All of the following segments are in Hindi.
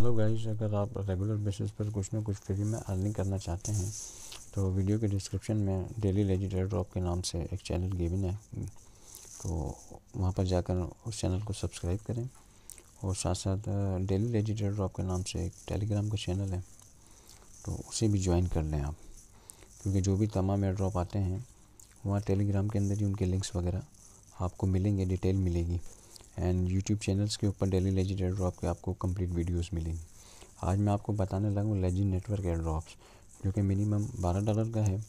हेलो गाइस अगर आप रेगुलर बेसिस पर कुछ ना कुछ फ्री में अर्निंग करना चाहते हैं तो वीडियो के डिस्क्रिप्शन में डेली लेजिट ड्रॉप के नाम से एक चैनल गेविन है तो वहाँ पर जाकर उस चैनल को सब्सक्राइब करें और साथ साथ डेली लेजिट ड्रॉप के नाम से एक टेलीग्राम का चैनल है तो उसे भी ज्वाइन कर लें आप क्योंकि जो भी तमाम एयर ड्रॉप आते हैं वहाँ टेलीग्राम के अंदर ही उनके लिंक्स वगैरह आपको मिलेंगे डिटेल मिलेगी एंड यूट्यूब चैनल्स के ऊपर डेली लेजेंड एयर ड्रॉप के आपको कंप्लीट वीडियोस मिलेंगी आज मैं आपको बताने लगा लेजेंड नेटवर्क एयर ड्रॉप्स जो कि मिनिमम बारह डॉलर का है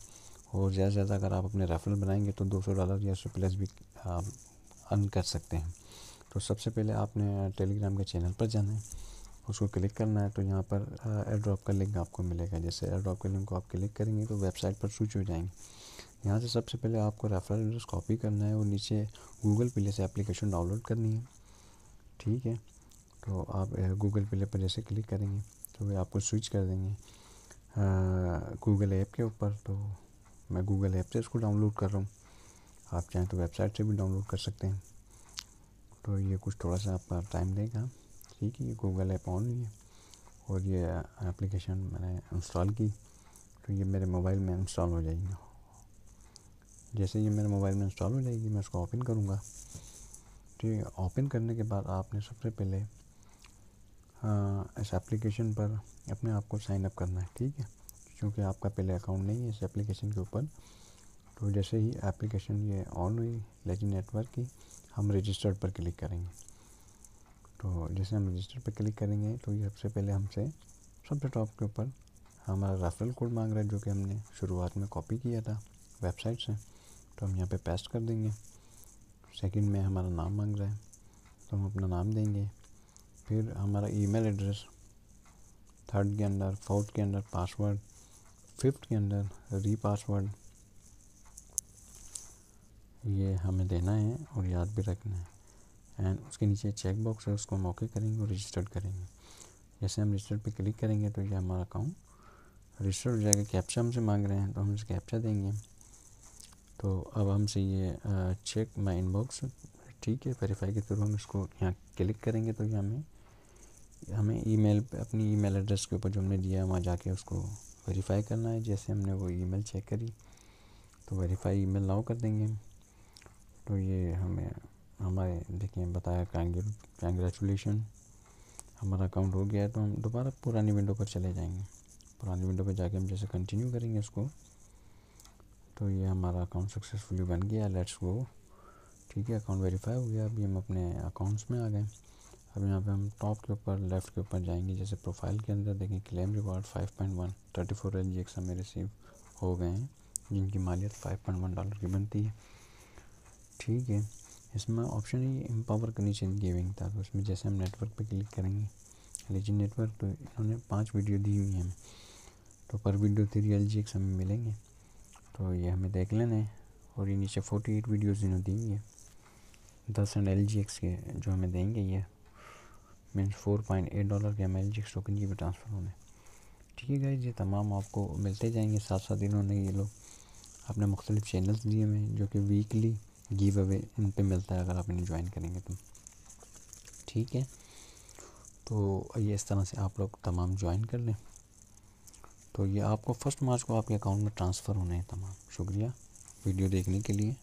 और ज़्यादा से ज़्यादा अगर आप अपने रेफरल बनाएंगे तो दो सौ डॉलर या उससे प्लस भी आप अर्न कर सकते हैं तो सबसे पहले आपने टेलीग्राम के चैनल पर जाना है उसको क्लिक करना है तो यहाँ पर एयर ड्रॉप का लिंक आपको मिलेगा जैसे एयर ड्रॉप के लिंक को आप क्लिक करेंगे तो वेबसाइट पर स्विच हो जाएंगे यहाँ से सबसे पहले आपको रेफरल एड्रेस कॉपी करना है और नीचे गूगल प्ले से एप्लीकेशन डाउनलोड करनी है ठीक है तो आप गूगल प्ले पर जैसे क्लिक करेंगे तो वे आपको स्विच कर देंगे गूगल ऐप के ऊपर तो मैं गूगल ऐप से इसको डाउनलोड कर रहा हूँ आप चाहें तो वेबसाइट से भी डाउनलोड कर सकते हैं तो ये कुछ थोड़ा सा आपका टाइम देगा ठीक है ये गूगल ऐप ऑन है और ये एप्लीकेशन मैंने इंस्टॉल की तो ये मेरे मोबाइल में इंस्टॉल हो जाएगी जैसे ये मेरे मोबाइल में इंस्टॉल हो जाएगी मैं उसको ओपन करूँगा ठीक है ओपन करने के बाद आपने सबसे पहले हाँ, इस एप्लीकेशन पर अपने आप को साइन अप करना है ठीक है क्योंकि आपका पहले अकाउंट नहीं है इस एप्लीकेशन के ऊपर तो जैसे ही एप्लीकेशन ये ऑन हुई लेकिन नेटवर्क की हम रजिस्टर्ड पर क्लिक करेंगे तो जैसे हम रजिस्टर पर क्लिक करेंगे तो ये सबसे पहले हमसे सबसे टॉप के ऊपर हमारा रेफरल कोड मांग रहा है जो कि हमने शुरुआत में कॉपी किया था वेबसाइट से तो हम यहाँ पे पेस्ट कर देंगे सेकंड में हमारा नाम मांग रहा है तो हम अपना नाम देंगे फिर हमारा ईमेल एड्रेस थर्ड के अंदर फोर्थ के अंदर पासवर्ड फिफ्थ के अंदर री पासवर्ड ये हमें देना है और याद भी रखना है एंड उसके नीचे चेक बॉक्स है उसको हम ओके करेंगे और रजिस्टर्ड करेंगे जैसे हम रजिस्टर्ड पे क्लिक करेंगे तो ये हमारा अकाउंट रजिस्टर हो जाएगा कैप्चा हमसे मांग रहे हैं तो हम इसे कैप्चा देंगे तो अब हमसे ये चेक माई इनबॉक्स ठीक है वेरीफाई के थ्रू हम इसको यहाँ क्लिक करेंगे तो ये हमें हमें ईमेल पे अपनी ईमेल एड्रेस के ऊपर जो हमने दिया है वहाँ जाके उसको वेरीफाई करना है जैसे हमने वो ईमेल चेक करी तो वेरीफाई ईमेल लाओ कर देंगे तो ये हमें हमारे देखिए बताया कंग्रेचुलेशन हमारा अकाउंट हो गया है तो हम दोबारा पुरानी विंडो पर चले जाएंगे पुरानी विंडो पर जाके हम जैसे कंटिन्यू करेंगे उसको तो ये हमारा अकाउंट सक्सेसफुली बन गया लेट्स गो ठीक है अकाउंट वेरीफाई हो गया अभी हम अपने अकाउंट्स में आ गए अब यहाँ पे हम टॉप के ऊपर लेफ़्ट के ऊपर जाएंगे जैसे प्रोफाइल के अंदर देखें claim reward five point one thirty four L G X हमें रिसीव हो गए हैं जिनकी मालियत फाइव पॉइंट वन डॉलर की बनती है ठीक है इसमें ऑप्शन ही एम्पावर चाहिए गेविंग था उसमें जैसे हम नेटवर्क पर क्लिक करेंगे जी नेटवर्क तो इन्होंने पाँच वीडियो दी हुई हैं तो पर video three L G X हमें मिलेंगे तो ये हमें देख लेना है और ये नीचे फोर्टी एट वीडियोज़ इन्होंने देंगे दस एंड एल जी एक्स के जो हमें देंगे ये means four point eight dollar के हमें एल जी एक्स टोकन जी भी ट्रांसफ़र होने ठीक है गाइज ये तमाम आपको मिलते जाएंगे साथ साथ इन्होंने ये लोग अपने मुख्तलिफ चैनल्स दिए हुए हैं जो कि वीकली गिव अवे इन पर मिलता है अगर आप इन्हें ज्वाइन करेंगे तो ठीक है तो ये इस तरह से आप लोग तमाम ज्वाइन कर लें तो ये आपको फर्स्ट मार्च को आपके अकाउंट में ट्रांसफ़र होने हैं तमाम शुक्रिया वीडियो देखने के लिए